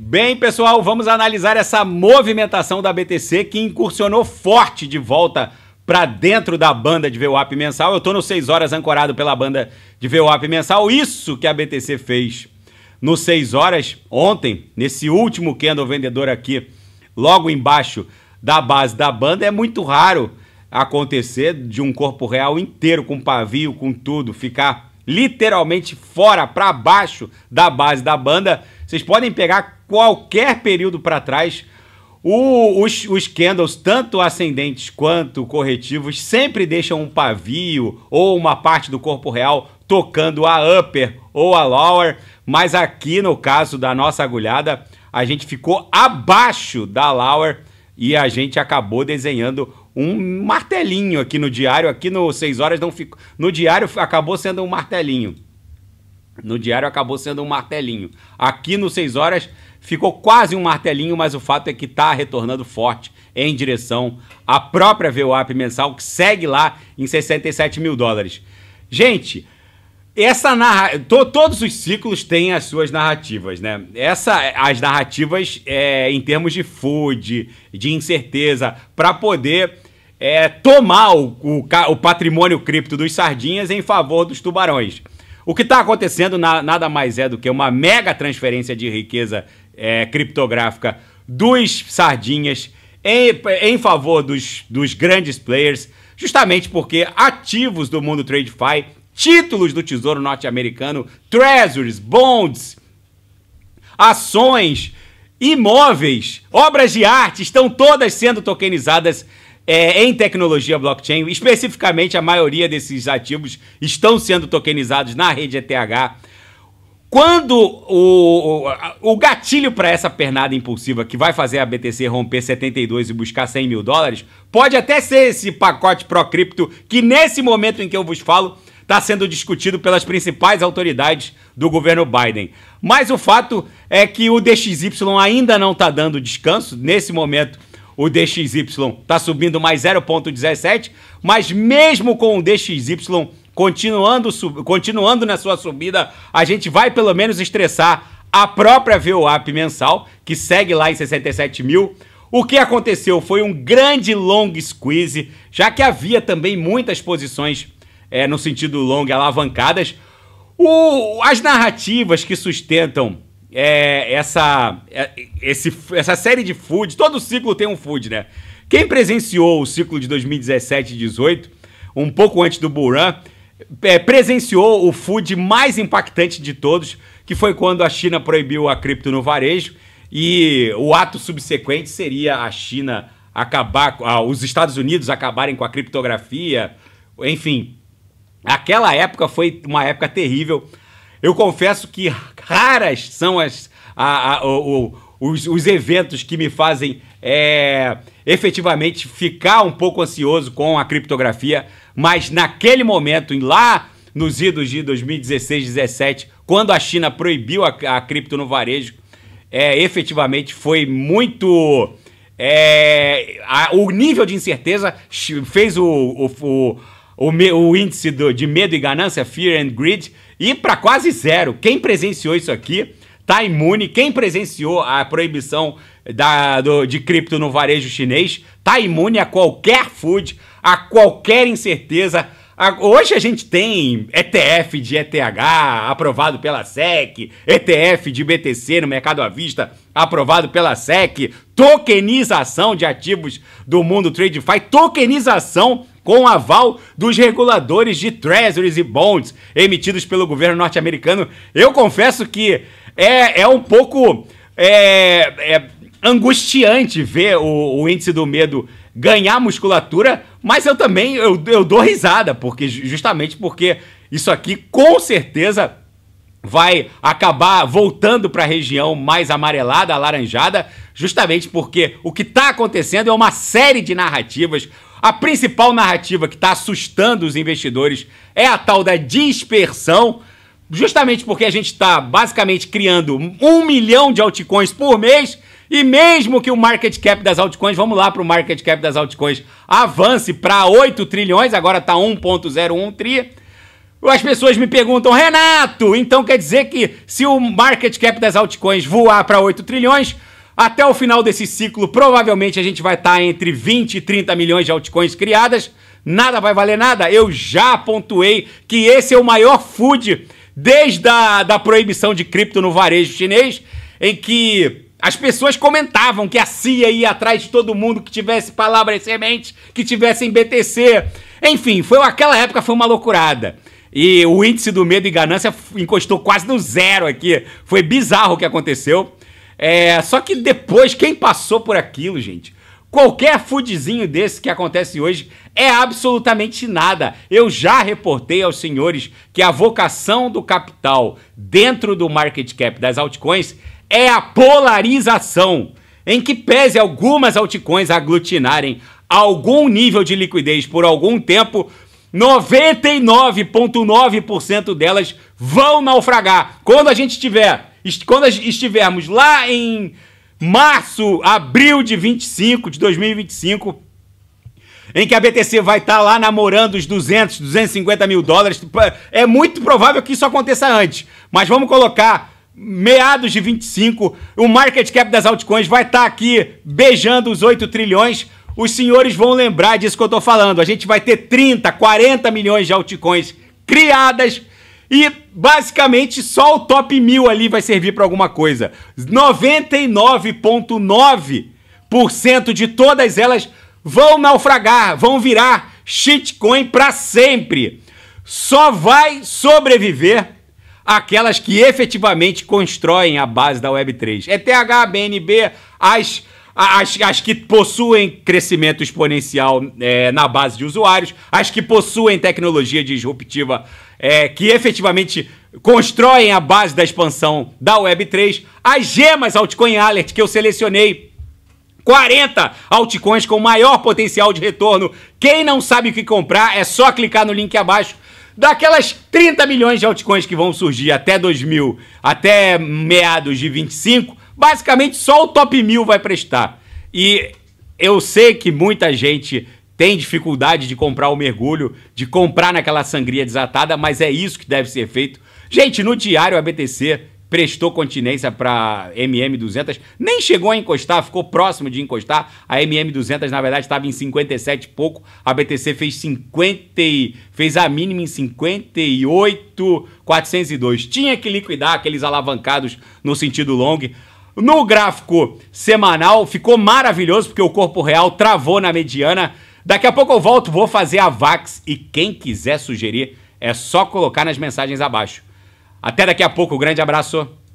Bem, pessoal, vamos analisar essa movimentação da BTC que incursionou forte de volta para dentro da banda de VWAP mensal. Eu estou nos 6 horas ancorado pela banda de VWAP mensal. Isso que a BTC fez nos 6 horas ontem, nesse último candle vendedor aqui, logo embaixo da base da banda, é muito raro acontecer de um corpo real inteiro com pavio, com tudo, ficar literalmente fora, para baixo da base da banda. Vocês podem pegar qualquer período para trás. O, os, os candles, tanto ascendentes quanto corretivos, sempre deixam um pavio ou uma parte do corpo real tocando a upper ou a lower, mas aqui no caso da nossa agulhada, a gente ficou abaixo da lower e a gente acabou desenhando um martelinho aqui no diário, aqui no 6 horas não ficou. No diário acabou sendo um martelinho. No diário acabou sendo um martelinho. Aqui no 6 horas ficou quase um martelinho, mas o fato é que está retornando forte em direção à própria VWAP mensal, que segue lá em 67 mil dólares. Gente, essa narra... todos os ciclos têm as suas narrativas, né? Essa, as narrativas é, em termos de food, de incerteza, para poder é, tomar o, o, o, patrimônio cripto dos sardinhas em favor dos tubarões. O que está acontecendo na, nada mais é do que uma mega transferência de riqueza é, criptográfica dos sardinhas em, em favor dos, dos grandes players, justamente porque ativos do mundo TradeFi, títulos do Tesouro Norte-Americano, treasuries, bonds, ações, imóveis, obras de arte estão todas sendo tokenizadas é, em tecnologia blockchain, especificamente a maioria desses ativos estão sendo tokenizados na rede ETH. Quando o, o, o gatilho para essa pernada impulsiva que vai fazer a BTC romper 72 e buscar 100 mil dólares, pode até ser esse pacote pró-cripto que nesse momento em que eu vos falo está sendo discutido pelas principais autoridades do governo Biden. Mas o fato é que o DXY ainda não está dando descanso. Nesse momento, o DXY está subindo mais 0,17, mas mesmo com o DXY continuando, sub, continuando na sua subida, a gente vai pelo menos estressar a própria VWAP mensal, que segue lá em 67 mil. O que aconteceu foi um grande long squeeze, já que havia também muitas posições é, no sentido long alavancadas. O, as narrativas que sustentam é, essa, é, esse, essa série de food, todo ciclo tem um food, né? Quem presenciou o ciclo de 2017 e 18, um pouco antes do Buran, é, presenciou o food mais impactante de todos, que foi quando a China proibiu a cripto no varejo e o ato subsequente seria a China acabar, ah, os Estados Unidos acabarem com a criptografia, enfim. Aquela época foi uma época terrível eu confesso que raras são as, a, a, o, os, os, eventos que me fazem é, efetivamente ficar um pouco ansioso com a criptografia, mas naquele momento, lá nos idos de 2016, 2017, quando a China proibiu a, a cripto no varejo, é, efetivamente foi muito. É, a, o nível de incerteza fez o, o, o, o, o índice do, de medo e ganância, fear and greed, e para quase zero. Quem presenciou isso aqui tá imune. Quem presenciou a proibição da, do, de cripto no varejo chinês tá imune a qualquer food, a qualquer incerteza. A, hoje a gente tem ETF de ETH aprovado pela SEC, ETF de BTC no mercado à vista aprovado pela SEC, tokenização de ativos do mundo TradeFi, tokenização com aval dos reguladores de treasuries e bonds emitidos pelo governo norte-americano. Eu confesso que é, é um pouco é, é angustiante ver o, o índice do medo ganhar musculatura, mas eu também eu, eu dou risada, porque justamente porque isso aqui com certeza vai acabar voltando para a região mais amarelada, alaranjada, justamente porque o que está acontecendo é uma série de narrativas, a principal narrativa que está assustando os investidores é a tal da dispersão, justamente porque a gente está basicamente criando um milhão de altcoins por mês. E mesmo que o market cap das altcoins, vamos lá para o market cap das altcoins, avance para 8 trilhões, agora está 1,01 tri. As pessoas me perguntam, Renato, então quer dizer que se o market cap das altcoins voar para 8 trilhões, até o final desse ciclo, provavelmente a gente vai estar tá entre 20 e 30 milhões de altcoins criadas. Nada vai valer nada. Eu já pontuei que esse é o maior food desde a da proibição de cripto no varejo chinês, em que as pessoas comentavam que a CIA ia atrás de todo mundo que tivesse palavras sementes, que tivessem BTC. Enfim, foi aquela época foi uma loucurada. E o índice do medo e ganância encostou quase no zero aqui. Foi bizarro o que aconteceu. É, só que depois, quem passou por aquilo, gente? Qualquer foodzinho desse que acontece hoje é absolutamente nada. Eu já reportei aos senhores que a vocação do capital dentro do market cap das altcoins é a polarização, em que pese algumas altcoins aglutinarem algum nível de liquidez por algum tempo, 99,9% delas vão naufragar. Quando a gente tiver quando estivermos lá em março, abril de 25, de 2025, em que a BTC vai estar tá lá namorando os 200, 250 mil dólares, é muito provável que isso aconteça antes. Mas vamos colocar meados de 25, o market cap das altcoins vai estar tá aqui beijando os 8 trilhões. Os senhores vão lembrar disso que eu estou falando. A gente vai ter 30, 40 milhões de altcoins criadas e basicamente só o top 1000 ali vai servir para alguma coisa. 99,9% de todas elas vão naufragar, vão virar shitcoin para sempre. Só vai sobreviver aquelas que efetivamente constroem a base da Web3. ETH, é BNB, as, as, as que possuem crescimento exponencial é, na base de usuários, as que possuem tecnologia disruptiva é, que efetivamente constroem a base da expansão da Web3, as gemas Altcoin Alert que eu selecionei. 40 altcoins com maior potencial de retorno. Quem não sabe o que comprar, é só clicar no link abaixo. Daquelas 30 milhões de altcoins que vão surgir até 2000, até meados de 25, basicamente só o top 1000 vai prestar. E eu sei que muita gente tem dificuldade de comprar o mergulho, de comprar naquela sangria desatada, mas é isso que deve ser feito. Gente, no diário a BTC prestou continência para MM200, nem chegou a encostar, ficou próximo de encostar. A MM200 na verdade estava em 57 e pouco, a BTC fez 50 e, fez a mínima em 58,402. Tinha que liquidar aqueles alavancados no sentido long. No gráfico semanal ficou maravilhoso porque o corpo real travou na mediana Daqui a pouco eu volto, vou fazer a Vax e quem quiser sugerir é só colocar nas mensagens abaixo. Até daqui a pouco, um grande abraço.